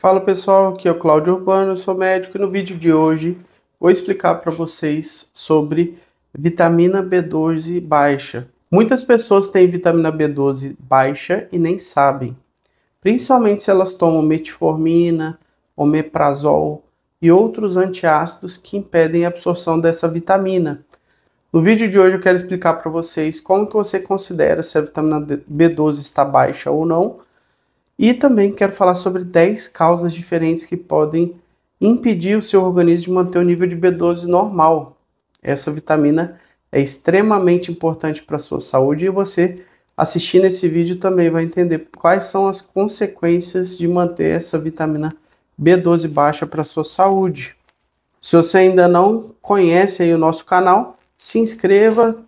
Fala pessoal, aqui é o Cláudio Urbano, eu sou médico e no vídeo de hoje vou explicar para vocês sobre vitamina B12 baixa. Muitas pessoas têm vitamina B12 baixa e nem sabem, principalmente se elas tomam metformina, omeprazol e outros antiácidos que impedem a absorção dessa vitamina. No vídeo de hoje eu quero explicar para vocês como que você considera se a vitamina B12 está baixa ou não e também quero falar sobre 10 causas diferentes que podem impedir o seu organismo de manter o nível de B12 normal. Essa vitamina é extremamente importante para a sua saúde e você assistindo esse vídeo também vai entender quais são as consequências de manter essa vitamina B12 baixa para a sua saúde. Se você ainda não conhece aí o nosso canal, se inscreva,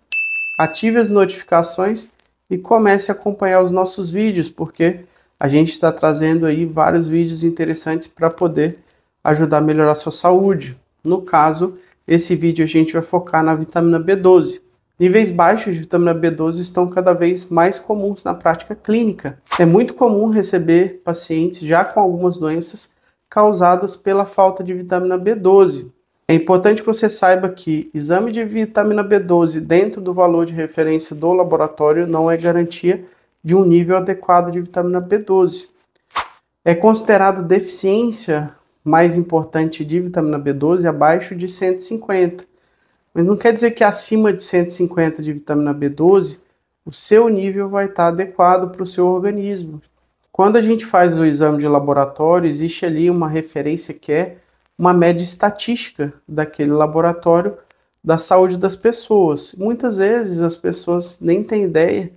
ative as notificações e comece a acompanhar os nossos vídeos, porque a gente está trazendo aí vários vídeos interessantes para poder ajudar a melhorar a sua saúde. No caso, esse vídeo a gente vai focar na vitamina B12. Níveis baixos de vitamina B12 estão cada vez mais comuns na prática clínica. É muito comum receber pacientes já com algumas doenças causadas pela falta de vitamina B12. É importante que você saiba que exame de vitamina B12 dentro do valor de referência do laboratório não é garantia de um nível adequado de vitamina B12. É considerado deficiência mais importante de vitamina B12 abaixo de 150. Mas não quer dizer que acima de 150 de vitamina B12 o seu nível vai estar adequado para o seu organismo. Quando a gente faz o exame de laboratório, existe ali uma referência que é uma média estatística daquele laboratório da saúde das pessoas. Muitas vezes as pessoas nem têm ideia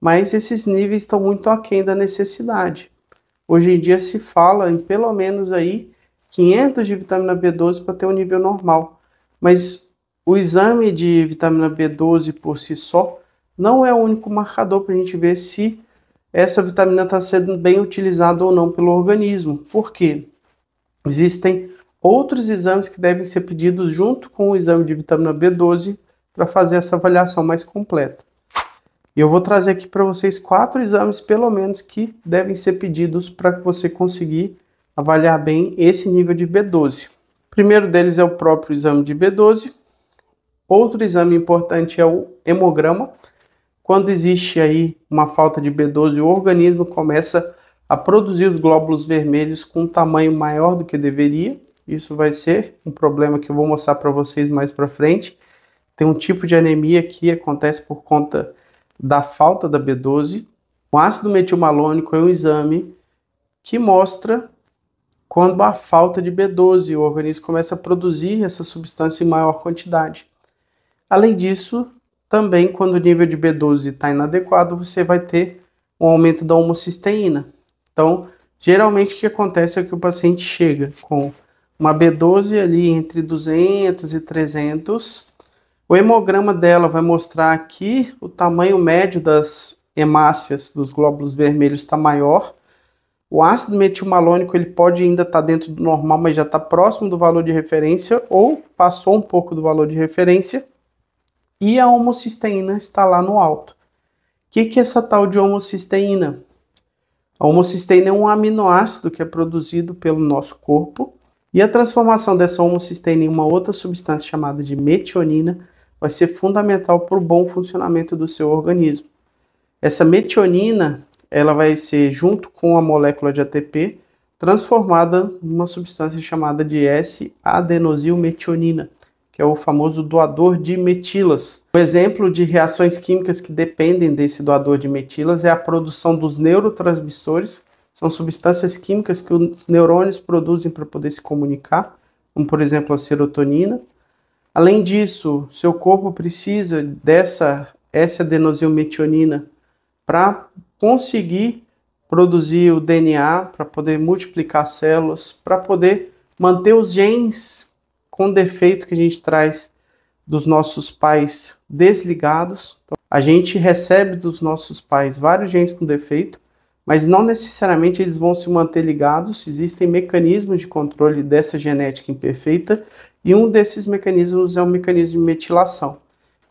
mas esses níveis estão muito aquém da necessidade. Hoje em dia se fala em pelo menos aí 500 de vitamina B12 para ter um nível normal, mas o exame de vitamina B12 por si só não é o único marcador para a gente ver se essa vitamina está sendo bem utilizada ou não pelo organismo, porque existem outros exames que devem ser pedidos junto com o exame de vitamina B12 para fazer essa avaliação mais completa. E eu vou trazer aqui para vocês quatro exames, pelo menos, que devem ser pedidos para que você conseguir avaliar bem esse nível de B12. O primeiro deles é o próprio exame de B12. Outro exame importante é o hemograma. Quando existe aí uma falta de B12, o organismo começa a produzir os glóbulos vermelhos com um tamanho maior do que deveria. Isso vai ser um problema que eu vou mostrar para vocês mais para frente. Tem um tipo de anemia que acontece por conta da falta da B12, o ácido metilmalônico é um exame que mostra quando há falta de B12, o organismo começa a produzir essa substância em maior quantidade. Além disso, também quando o nível de B12 está inadequado, você vai ter um aumento da homocisteína. Então, geralmente o que acontece é que o paciente chega com uma B12 ali entre 200 e 300, o hemograma dela vai mostrar aqui o tamanho médio das hemácias dos glóbulos vermelhos está maior. O ácido metilmalônico ele pode ainda estar tá dentro do normal, mas já está próximo do valor de referência ou passou um pouco do valor de referência. E a homocisteína está lá no alto. O que, que é essa tal de homocisteína? A homocisteína é um aminoácido que é produzido pelo nosso corpo e a transformação dessa homocisteína em uma outra substância chamada de metionina vai ser fundamental para o bom funcionamento do seu organismo. Essa metionina, ela vai ser, junto com a molécula de ATP, transformada numa substância chamada de S-adenosilmetionina, que é o famoso doador de metilas. Um exemplo de reações químicas que dependem desse doador de metilas é a produção dos neurotransmissores, são substâncias químicas que os neurônios produzem para poder se comunicar, como por exemplo a serotonina, Além disso, seu corpo precisa dessa S-adenosilmetionina para conseguir produzir o DNA, para poder multiplicar células, para poder manter os genes com defeito que a gente traz dos nossos pais desligados. Então, a gente recebe dos nossos pais vários genes com defeito mas não necessariamente eles vão se manter ligados. Existem mecanismos de controle dessa genética imperfeita e um desses mecanismos é o mecanismo de metilação.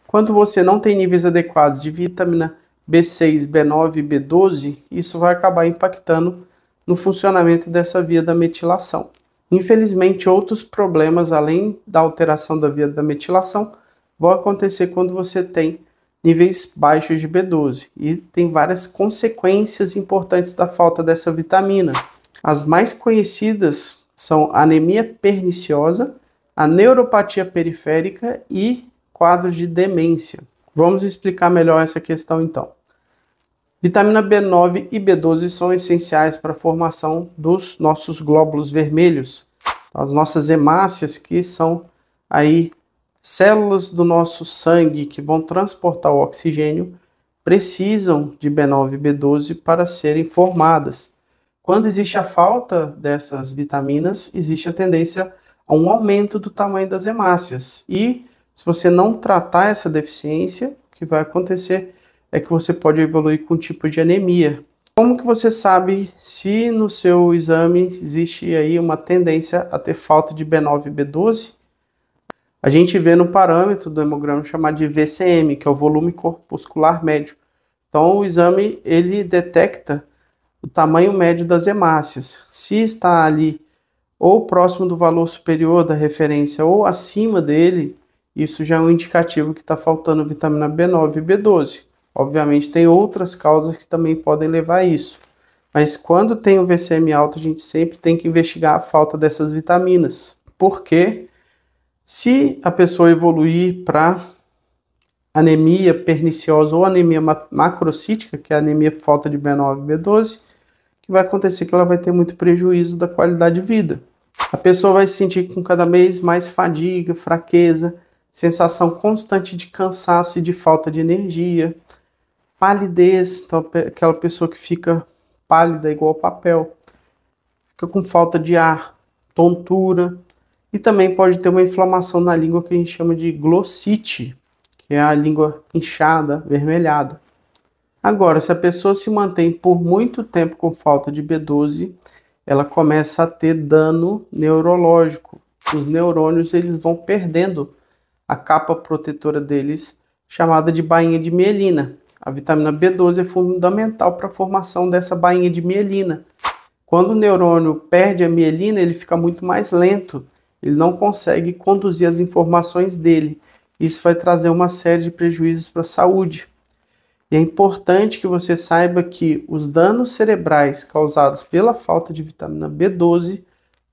Quando você não tem níveis adequados de vitamina B6, B9 e B12, isso vai acabar impactando no funcionamento dessa via da metilação. Infelizmente, outros problemas além da alteração da via da metilação vão acontecer quando você tem níveis baixos de B12 e tem várias consequências importantes da falta dessa vitamina. As mais conhecidas são anemia perniciosa, a neuropatia periférica e quadros de demência. Vamos explicar melhor essa questão então. Vitamina B9 e B12 são essenciais para a formação dos nossos glóbulos vermelhos, as nossas hemácias que são aí células do nosso sangue que vão transportar o oxigênio precisam de B9 e B12 para serem formadas. Quando existe a falta dessas vitaminas, existe a tendência a um aumento do tamanho das hemácias. E se você não tratar essa deficiência, o que vai acontecer é que você pode evoluir com um tipo de anemia. Como que você sabe se no seu exame existe aí uma tendência a ter falta de B9 e B12? A gente vê no parâmetro do hemograma chamado de VCM, que é o volume corpuscular médio. Então, o exame ele detecta o tamanho médio das hemácias. Se está ali ou próximo do valor superior da referência ou acima dele, isso já é um indicativo que está faltando vitamina B9 e B12. Obviamente, tem outras causas que também podem levar a isso. Mas quando tem o VCM alto, a gente sempre tem que investigar a falta dessas vitaminas, porque se a pessoa evoluir para anemia perniciosa ou anemia macrocítica, que é anemia por falta de B9 e B12, que vai acontecer que ela vai ter muito prejuízo da qualidade de vida. A pessoa vai se sentir com cada vez mais fadiga, fraqueza, sensação constante de cansaço e de falta de energia, palidez, então, aquela pessoa que fica pálida igual papel, fica com falta de ar, tontura, e também pode ter uma inflamação na língua que a gente chama de glossite, que é a língua inchada, vermelhada. Agora, se a pessoa se mantém por muito tempo com falta de B12, ela começa a ter dano neurológico. Os neurônios eles vão perdendo a capa protetora deles, chamada de bainha de mielina. A vitamina B12 é fundamental para a formação dessa bainha de mielina. Quando o neurônio perde a mielina, ele fica muito mais lento ele não consegue conduzir as informações dele. Isso vai trazer uma série de prejuízos para a saúde. E é importante que você saiba que os danos cerebrais causados pela falta de vitamina B12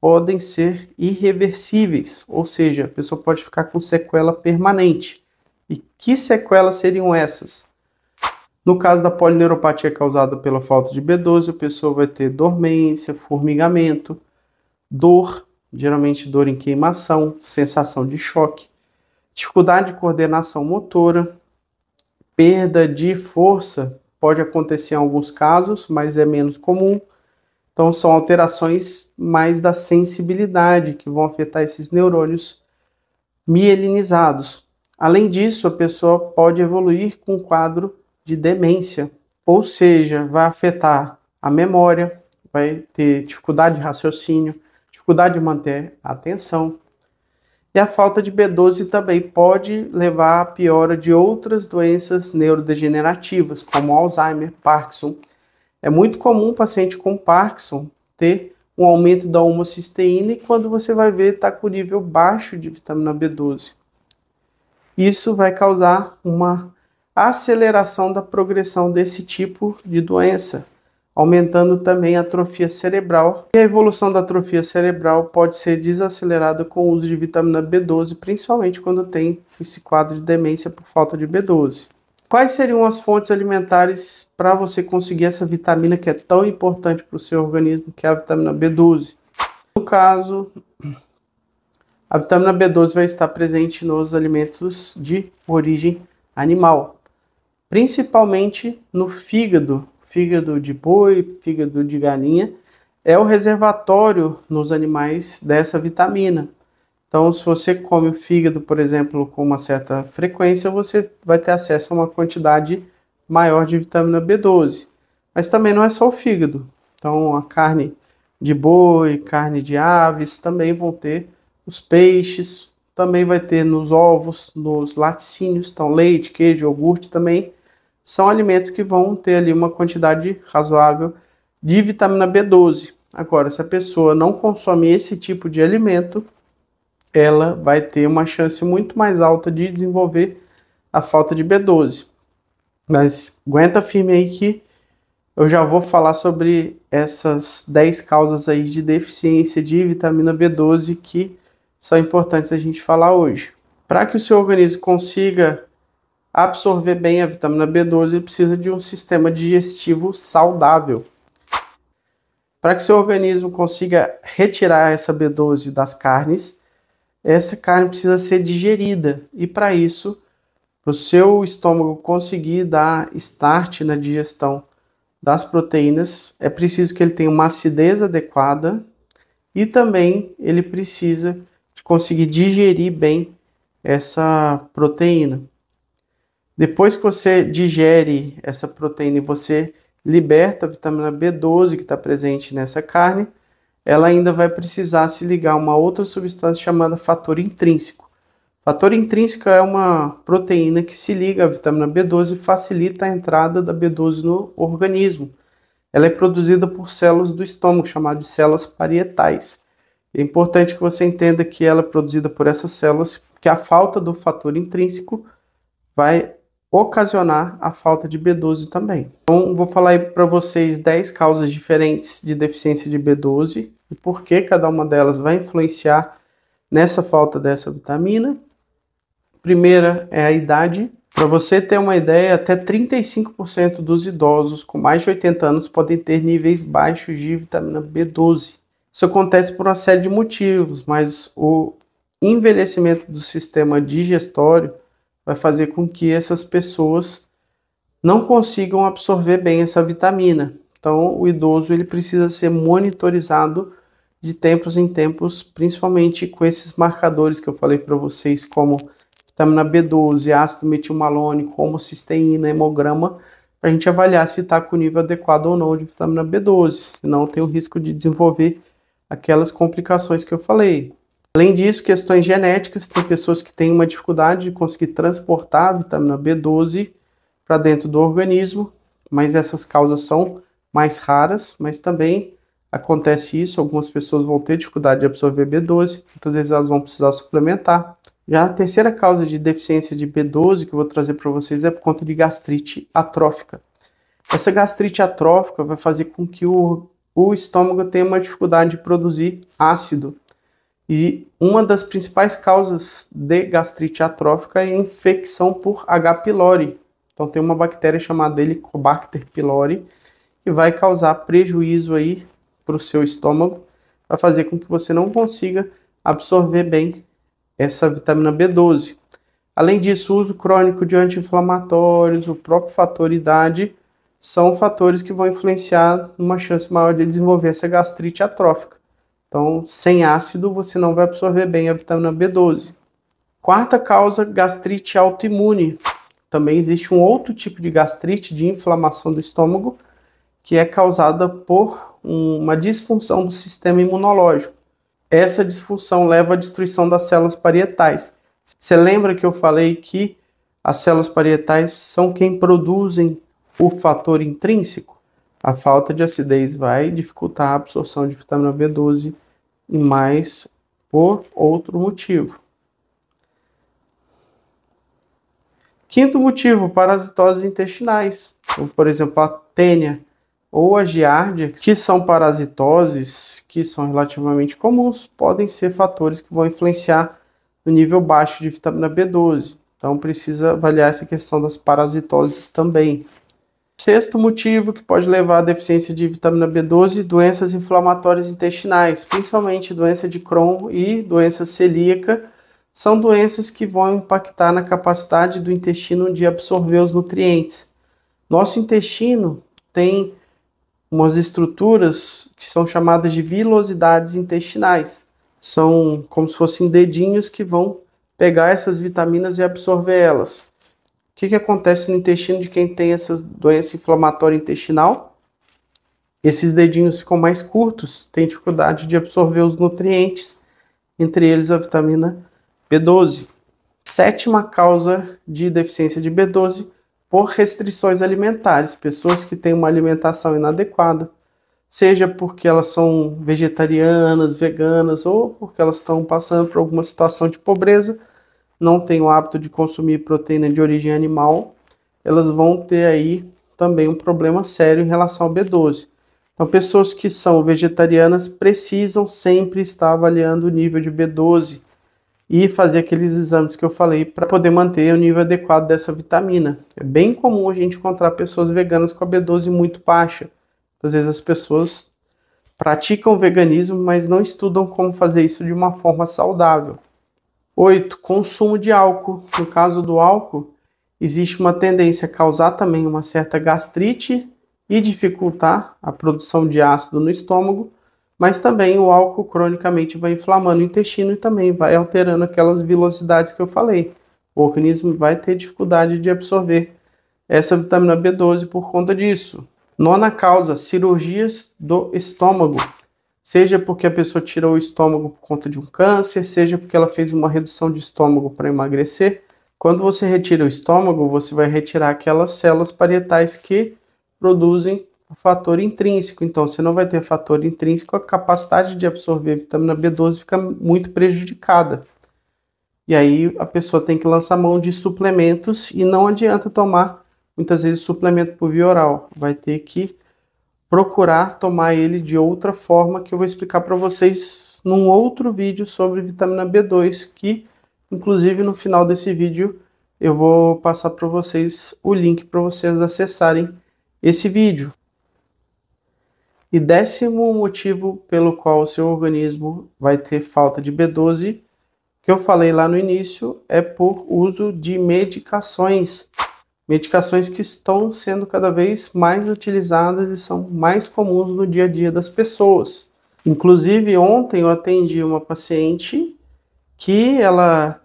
podem ser irreversíveis, ou seja, a pessoa pode ficar com sequela permanente. E que sequelas seriam essas? No caso da polineuropatia causada pela falta de B12, a pessoa vai ter dormência, formigamento, dor, geralmente dor em queimação, sensação de choque, dificuldade de coordenação motora, perda de força pode acontecer em alguns casos, mas é menos comum. Então, são alterações mais da sensibilidade que vão afetar esses neurônios mielinizados. Além disso, a pessoa pode evoluir com um quadro de demência, ou seja, vai afetar a memória, vai ter dificuldade de raciocínio, dificuldade de manter a atenção. E a falta de B12 também pode levar à piora de outras doenças neurodegenerativas, como Alzheimer, Parkinson. É muito comum o paciente com Parkinson ter um aumento da homocisteína e quando você vai ver está com nível baixo de vitamina B12. Isso vai causar uma aceleração da progressão desse tipo de doença, aumentando também a atrofia cerebral. E a evolução da atrofia cerebral pode ser desacelerada com o uso de vitamina B12, principalmente quando tem esse quadro de demência por falta de B12. Quais seriam as fontes alimentares para você conseguir essa vitamina que é tão importante para o seu organismo, que é a vitamina B12? No caso, a vitamina B12 vai estar presente nos alimentos de origem animal, principalmente no fígado, fígado de boi, fígado de galinha, é o reservatório nos animais dessa vitamina. Então, se você come o fígado, por exemplo, com uma certa frequência, você vai ter acesso a uma quantidade maior de vitamina B12. Mas também não é só o fígado. Então, a carne de boi, carne de aves, também vão ter os peixes, também vai ter nos ovos, nos laticínios, então leite, queijo, iogurte também são alimentos que vão ter ali uma quantidade razoável de vitamina B12. Agora, se a pessoa não consome esse tipo de alimento, ela vai ter uma chance muito mais alta de desenvolver a falta de B12. Mas aguenta firme aí que eu já vou falar sobre essas 10 causas aí de deficiência de vitamina B12 que são importantes a gente falar hoje. Para que o seu organismo consiga absorver bem a vitamina B12, ele precisa de um sistema digestivo saudável. Para que seu organismo consiga retirar essa B12 das carnes, essa carne precisa ser digerida e para isso, para o seu estômago conseguir dar start na digestão das proteínas, é preciso que ele tenha uma acidez adequada e também ele precisa de conseguir digerir bem essa proteína. Depois que você digere essa proteína e você liberta a vitamina B12 que está presente nessa carne, ela ainda vai precisar se ligar a uma outra substância chamada fator intrínseco. Fator intrínseco é uma proteína que se liga à vitamina B12 e facilita a entrada da B12 no organismo. Ela é produzida por células do estômago, chamadas de células parietais. É importante que você entenda que ela é produzida por essas células, que a falta do fator intrínseco vai ocasionar a falta de B12 também. Então, vou falar para vocês 10 causas diferentes de deficiência de B12 e por que cada uma delas vai influenciar nessa falta dessa vitamina. Primeira é a idade. Para você ter uma ideia, até 35% dos idosos com mais de 80 anos podem ter níveis baixos de vitamina B12. Isso acontece por uma série de motivos, mas o envelhecimento do sistema digestório vai fazer com que essas pessoas não consigam absorver bem essa vitamina. Então, o idoso ele precisa ser monitorizado de tempos em tempos, principalmente com esses marcadores que eu falei para vocês, como vitamina B12, ácido metilmalônico, homocisteína, hemograma, para a gente avaliar se está com o nível adequado ou não de vitamina B12, senão tem o risco de desenvolver aquelas complicações que eu falei, Além disso, questões genéticas, tem pessoas que têm uma dificuldade de conseguir transportar a vitamina B12 para dentro do organismo, mas essas causas são mais raras, mas também acontece isso, algumas pessoas vão ter dificuldade de absorver B12, muitas vezes elas vão precisar suplementar. Já a terceira causa de deficiência de B12 que eu vou trazer para vocês é por conta de gastrite atrófica. Essa gastrite atrófica vai fazer com que o, o estômago tenha uma dificuldade de produzir ácido e uma das principais causas de gastrite atrófica é infecção por H. pylori. Então tem uma bactéria chamada Helicobacter pylori que vai causar prejuízo aí para o seu estômago, vai fazer com que você não consiga absorver bem essa vitamina B12. Além disso, o uso crônico de anti-inflamatórios, o próprio fator idade, são fatores que vão influenciar numa chance maior de desenvolver essa gastrite atrófica. Então, sem ácido, você não vai absorver bem a vitamina B12. Quarta causa, gastrite autoimune. Também existe um outro tipo de gastrite, de inflamação do estômago, que é causada por uma disfunção do sistema imunológico. Essa disfunção leva à destruição das células parietais. Você lembra que eu falei que as células parietais são quem produzem o fator intrínseco? A falta de acidez vai dificultar a absorção de vitamina B12 e mais por outro motivo. Quinto motivo, parasitoses intestinais, como por exemplo a tênia ou a giardia, que são parasitoses que são relativamente comuns, podem ser fatores que vão influenciar no nível baixo de vitamina B12. Então precisa avaliar essa questão das parasitoses também. Sexto motivo que pode levar à deficiência de vitamina B12, doenças inflamatórias intestinais, principalmente doença de Crohn e doença celíaca, são doenças que vão impactar na capacidade do intestino de absorver os nutrientes. Nosso intestino tem umas estruturas que são chamadas de vilosidades intestinais. São como se fossem dedinhos que vão pegar essas vitaminas e absorver elas que, que acontece no intestino de quem tem essa doença inflamatória intestinal? Esses dedinhos ficam mais curtos, têm dificuldade de absorver os nutrientes, entre eles a vitamina B12. Sétima causa de deficiência de B12 por restrições alimentares, pessoas que têm uma alimentação inadequada, seja porque elas são vegetarianas, veganas ou porque elas estão passando por alguma situação de pobreza não têm o hábito de consumir proteína de origem animal, elas vão ter aí também um problema sério em relação ao B12. Então, pessoas que são vegetarianas precisam sempre estar avaliando o nível de B12 e fazer aqueles exames que eu falei para poder manter o nível adequado dessa vitamina. É bem comum a gente encontrar pessoas veganas com a B12 muito baixa. Às vezes as pessoas praticam veganismo, mas não estudam como fazer isso de uma forma saudável. 8. Consumo de álcool. No caso do álcool, existe uma tendência a causar também uma certa gastrite e dificultar a produção de ácido no estômago, mas também o álcool cronicamente vai inflamando o intestino e também vai alterando aquelas velocidades que eu falei. O organismo vai ter dificuldade de absorver essa vitamina B12 por conta disso. Nona causa: cirurgias do estômago seja porque a pessoa tirou o estômago por conta de um câncer, seja porque ela fez uma redução de estômago para emagrecer. Quando você retira o estômago, você vai retirar aquelas células parietais que produzem o fator intrínseco. Então, você não vai ter fator intrínseco, a capacidade de absorver a vitamina B12 fica muito prejudicada. E aí a pessoa tem que lançar mão de suplementos e não adianta tomar muitas vezes suplemento por via oral. Vai ter que procurar tomar ele de outra forma que eu vou explicar para vocês num outro vídeo sobre vitamina B2, que inclusive no final desse vídeo eu vou passar para vocês o link para vocês acessarem esse vídeo. E décimo motivo pelo qual o seu organismo vai ter falta de B12, que eu falei lá no início, é por uso de medicações medicações que estão sendo cada vez mais utilizadas e são mais comuns no dia a dia das pessoas. Inclusive, ontem eu atendi uma paciente que ela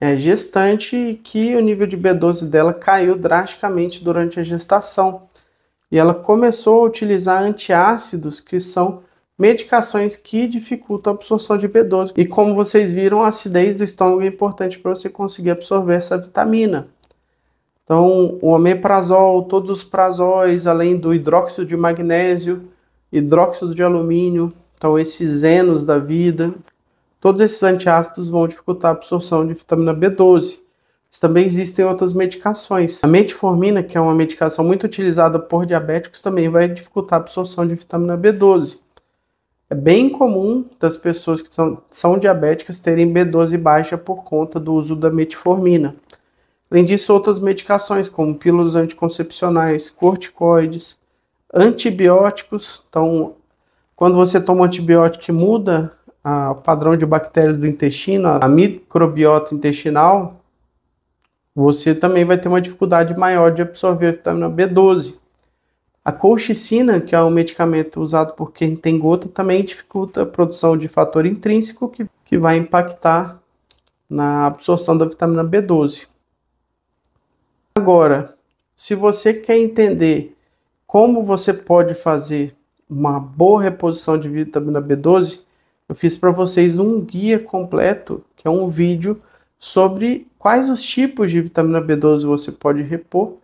é gestante e que o nível de B12 dela caiu drasticamente durante a gestação. E ela começou a utilizar antiácidos, que são medicações que dificultam a absorção de B12. E como vocês viram, a acidez do estômago é importante para você conseguir absorver essa vitamina. Então, o omeprazol, todos os prazóis, além do hidróxido de magnésio, hidróxido de alumínio, então esses zenos da vida, todos esses antiácidos vão dificultar a absorção de vitamina B12. Mas também existem outras medicações. A metformina, que é uma medicação muito utilizada por diabéticos, também vai dificultar a absorção de vitamina B12. É bem comum das pessoas que são, são diabéticas terem B12 baixa por conta do uso da metformina. Além disso, outras medicações, como pílulas anticoncepcionais, corticoides, antibióticos. Então, quando você toma um antibiótico que muda ah, o padrão de bactérias do intestino, a microbiota intestinal, você também vai ter uma dificuldade maior de absorver a vitamina B12. A colchicina, que é um medicamento usado por quem tem gota, também dificulta a produção de fator intrínseco que, que vai impactar na absorção da vitamina B12. Agora, se você quer entender como você pode fazer uma boa reposição de vitamina B12, eu fiz para vocês um guia completo, que é um vídeo sobre quais os tipos de vitamina B12 você pode repor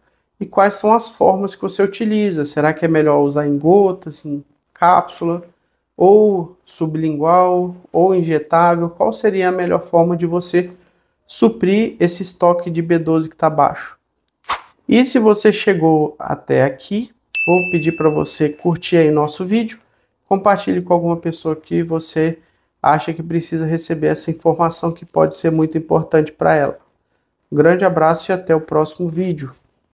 e quais são as formas que você utiliza. Será que é melhor usar em gotas, em cápsula, ou sublingual, ou injetável? Qual seria a melhor forma de você suprir esse estoque de B12 que está baixo? E se você chegou até aqui, vou pedir para você curtir aí nosso vídeo, compartilhe com alguma pessoa que você acha que precisa receber essa informação que pode ser muito importante para ela. Um grande abraço e até o próximo vídeo.